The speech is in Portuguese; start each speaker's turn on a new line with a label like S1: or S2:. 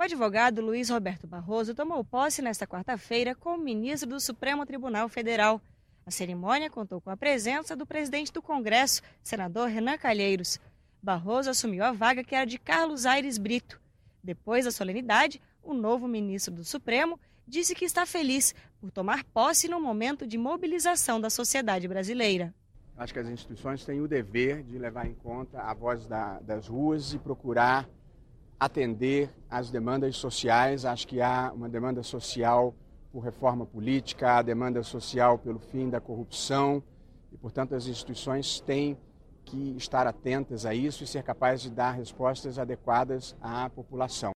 S1: O advogado Luiz Roberto Barroso tomou posse nesta quarta-feira como ministro do Supremo Tribunal Federal. A cerimônia contou com a presença do presidente do Congresso, senador Renan Calheiros. Barroso assumiu a vaga que era de Carlos Aires Brito. Depois da solenidade, o novo ministro do Supremo disse que está feliz por tomar posse num momento de mobilização da sociedade brasileira.
S2: Acho que as instituições têm o dever de levar em conta a voz da, das ruas e procurar atender às demandas sociais. Acho que há uma demanda social por reforma política, há demanda social pelo fim da corrupção e, portanto, as instituições têm que estar atentas a isso e ser capazes de dar respostas adequadas à população.